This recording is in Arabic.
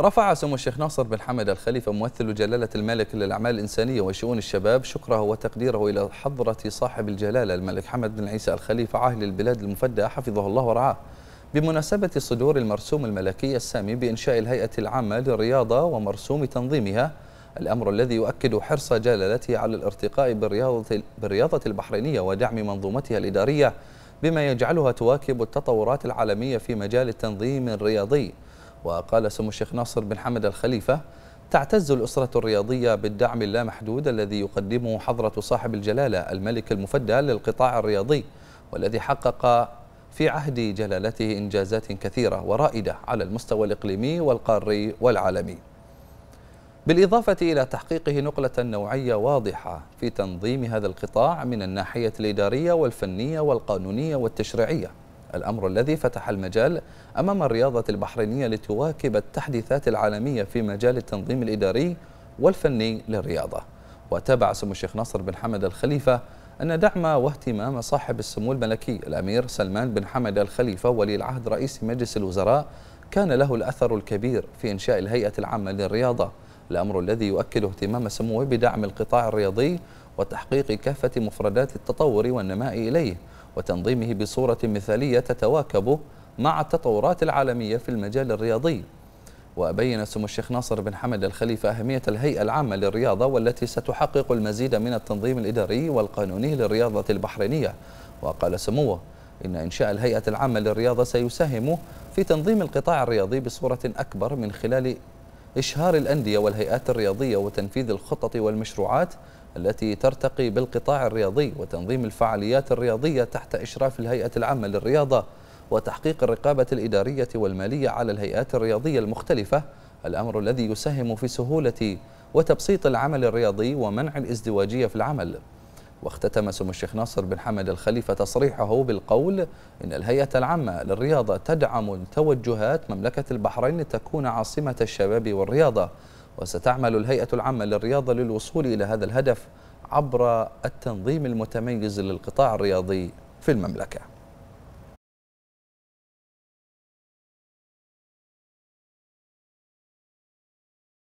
رفع سمو الشيخ ناصر بن حمد الخليفة ممثل جلالة الملك للأعمال الإنسانية وشؤون الشباب شكره وتقديره إلى حضرة صاحب الجلالة الملك حمد بن عيسى الخليفة عاهل البلاد المفدى حفظه الله ورعاه بمناسبة صدور المرسوم الملكي السامي بإنشاء الهيئة العامة للرياضة ومرسوم تنظيمها الأمر الذي يؤكد حرص جلالته على الارتقاء بالرياضة البحرينية ودعم منظومتها الإدارية بما يجعلها تواكب التطورات العالمية في مجال التنظيم الرياضي وقال سمو الشيخ ناصر بن حمد الخليفة تعتز الأسرة الرياضية بالدعم اللامحدود الذي يقدمه حضرة صاحب الجلالة الملك المفدى للقطاع الرياضي والذي حقق في عهد جلالته إنجازات كثيرة ورائدة على المستوى الإقليمي والقاري والعالمي بالإضافة إلى تحقيقه نقلة نوعية واضحة في تنظيم هذا القطاع من الناحية الإدارية والفنية والقانونية والتشريعية الأمر الذي فتح المجال أمام الرياضة البحرينية لتواكب التحديثات العالمية في مجال التنظيم الإداري والفني للرياضة وتابع سمو الشيخ ناصر بن حمد الخليفة أن دعم واهتمام صاحب السمو الملكي الأمير سلمان بن حمد الخليفة ولي العهد رئيس مجلس الوزراء كان له الأثر الكبير في إنشاء الهيئة العامة للرياضة الأمر الذي يؤكد اهتمام سموه بدعم القطاع الرياضي وتحقيق كافة مفردات التطور والنماء إليه وتنظيمه بصورة مثالية تتواكب مع التطورات العالمية في المجال الرياضي وأبين سمو الشيخ ناصر بن حمد الخليفة أهمية الهيئة العامة للرياضة والتي ستحقق المزيد من التنظيم الإداري والقانوني للرياضة البحرينية وقال سموه إن إنشاء الهيئة العامة للرياضة سيساهم في تنظيم القطاع الرياضي بصورة أكبر من خلال إشهار الأندية والهيئات الرياضية وتنفيذ الخطط والمشروعات التي ترتقي بالقطاع الرياضي وتنظيم الفعاليات الرياضية تحت إشراف الهيئة العامة للرياضة وتحقيق الرقابة الإدارية والمالية على الهيئات الرياضية المختلفة الأمر الذي يساهم في سهولة وتبسيط العمل الرياضي ومنع الازدواجية في العمل واختتم سمو الشيخ ناصر بن حمد الخليفة تصريحه بالقول إن الهيئة العامة للرياضة تدعم توجهات مملكة البحرين لتكون عاصمة الشباب والرياضة وستعمل الهيئة العامة للرياضة للوصول إلى هذا الهدف عبر التنظيم المتميز للقطاع الرياضي في المملكه